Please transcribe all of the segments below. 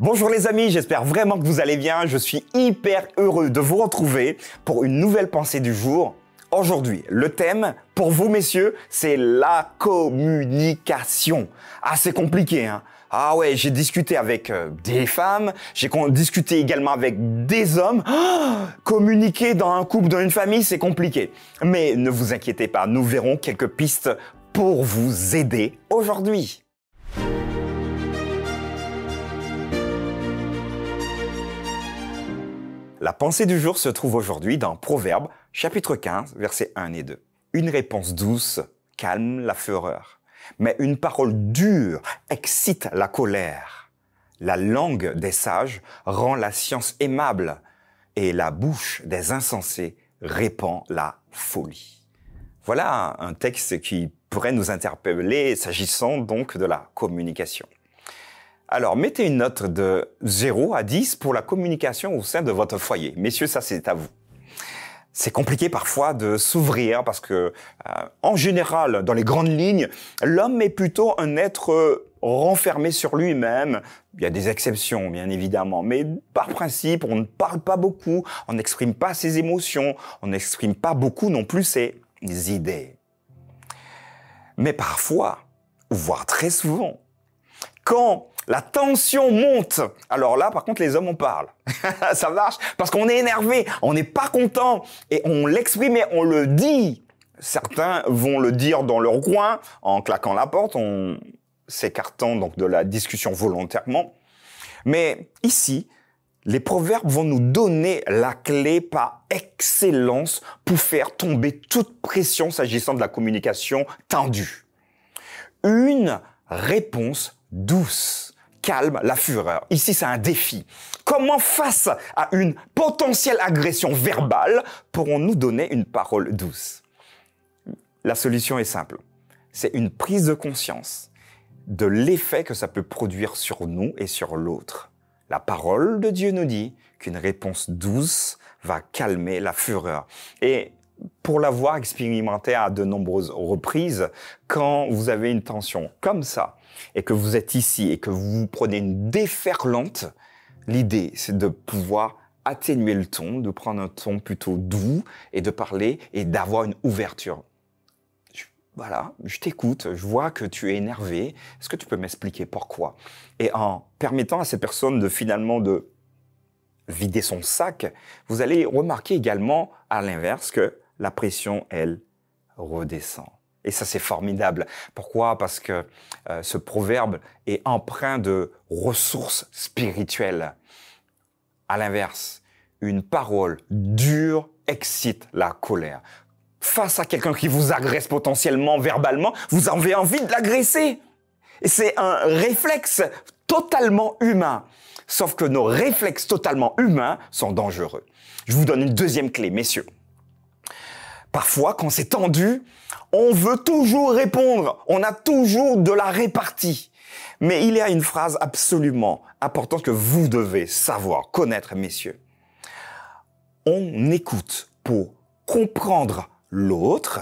Bonjour les amis, j'espère vraiment que vous allez bien. Je suis hyper heureux de vous retrouver pour une nouvelle pensée du jour. Aujourd'hui, le thème pour vous messieurs, c'est la communication. c'est compliqué, hein ah ouais, j'ai discuté avec euh, des femmes, j'ai discuté également avec des hommes. Oh, communiquer dans un couple, dans une famille, c'est compliqué. Mais ne vous inquiétez pas, nous verrons quelques pistes pour vous aider aujourd'hui. La pensée du jour se trouve aujourd'hui dans Proverbes, chapitre 15, versets 1 et 2. Une réponse douce calme la fureur, mais une parole dure excite la colère. La langue des sages rend la science aimable, et la bouche des insensés répand la folie. Voilà un texte qui pourrait nous interpeller s'agissant donc de la communication. Alors, mettez une note de 0 à 10 pour la communication au sein de votre foyer. Messieurs, ça c'est à vous. C'est compliqué parfois de s'ouvrir parce que, euh, en général, dans les grandes lignes, l'homme est plutôt un être euh, renfermé sur lui-même. Il y a des exceptions, bien évidemment, mais par principe, on ne parle pas beaucoup, on n'exprime pas ses émotions, on n'exprime pas beaucoup non plus ses idées. Mais parfois, voire très souvent, quand la tension monte, alors là, par contre, les hommes, on parle. ça marche parce qu'on est énervé, on n'est pas content et on l'exprime et on le dit. Certains vont le dire dans leur coin en claquant la porte, en s'écartant donc de la discussion volontairement. Mais ici, les proverbes vont nous donner la clé par excellence pour faire tomber toute pression s'agissant de la communication tendue. Une réponse douce calme la fureur. Ici, c'est un défi. Comment, face à une potentielle agression verbale, pourrons-nous donner une parole douce La solution est simple. C'est une prise de conscience de l'effet que ça peut produire sur nous et sur l'autre. La parole de Dieu nous dit qu'une réponse douce va calmer la fureur. Et pour l'avoir expérimenté à de nombreuses reprises, quand vous avez une tension comme ça, et que vous êtes ici, et que vous prenez une déferlante, l'idée, c'est de pouvoir atténuer le ton, de prendre un ton plutôt doux, et de parler, et d'avoir une ouverture. voilà, je t'écoute, je vois que tu es énervé, est-ce que tu peux m'expliquer pourquoi Et en permettant à ces personnes de finalement de vider son sac, vous allez remarquer également à l'inverse que la pression, elle, redescend. Et ça, c'est formidable. Pourquoi Parce que euh, ce proverbe est empreint de ressources spirituelles. À l'inverse, une parole dure excite la colère. Face à quelqu'un qui vous agresse potentiellement verbalement, vous avez envie de l'agresser. Et c'est un réflexe totalement humain. Sauf que nos réflexes totalement humains sont dangereux. Je vous donne une deuxième clé, messieurs. Parfois, quand c'est tendu, on veut toujours répondre, on a toujours de la répartie. Mais il y a une phrase absolument importante que vous devez savoir, connaître, messieurs. On écoute pour comprendre l'autre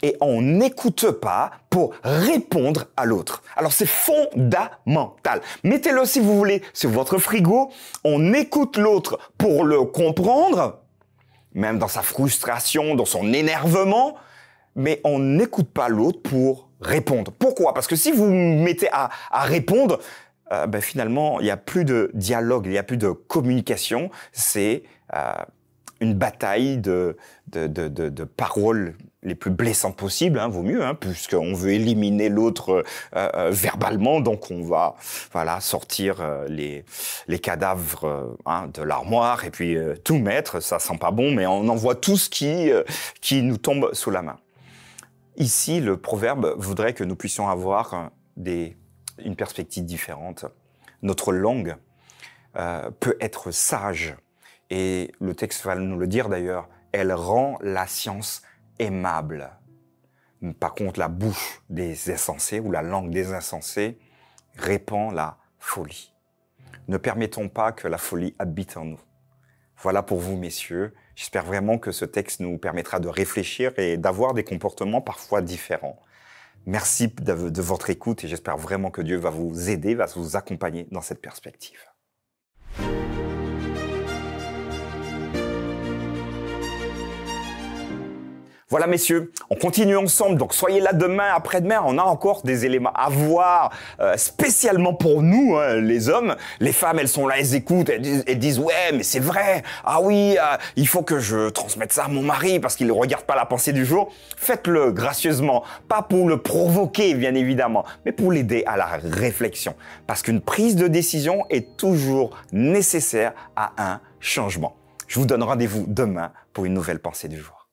et on n'écoute pas pour répondre à l'autre. Alors c'est fondamental. Mettez-le si vous voulez sur votre frigo. On écoute l'autre pour le comprendre même dans sa frustration, dans son énervement, mais on n'écoute pas l'autre pour répondre. Pourquoi Parce que si vous mettez à, répondre, euh, ben finalement, il n'y a plus de dialogue, il n'y a plus de communication, c'est... Euh, une bataille de, de, de, paroles les plus blessantes possibles, hein, vaut mieux, hein, puisqu'on veut éliminer l'autre euh, euh, verbalement, donc on va voilà sortir euh, les, les cadavres hein, de l'armoire et puis tout mettre, ça sent pas bon, mais on envoie tout ce qui, qui nous tombe sous la main. Ici, le proverbe voudrait que nous puissions avoir des, une perspective différente. Notre langue peut être sage et le texte va nous le dire d'ailleurs, elle rend la science aimable. Par contre, la bouche des insensés ou la langue des insensés répand la folie. Ne permettons pas que la folie habite en nous. Voilà pour vous, messieurs. J'espère vraiment que ce texte nous permettra de réfléchir et d'avoir des comportements parfois différents. Merci de, votre écoute et j'espère vraiment que Dieu va vous aider, va vous accompagner dans cette perspective. Voilà, messieurs, on continue ensemble. Donc, soyez là demain, après-demain. On a encore des éléments à voir, euh, spécialement pour nous, hein, les hommes. Les femmes, elles sont là, elles écoutent, elles disent, ouais, mais c'est vrai. Ah oui, euh, il faut que je transmette ça à mon mari parce qu'il ne regarde pas la pensée du jour. Faites-le gracieusement, pas pour le provoquer, bien évidemment, mais pour l'aider à la réflexion. Parce qu'une prise de décision est toujours nécessaire à un changement. Je vous donne rendez-vous demain pour une nouvelle pensée du jour.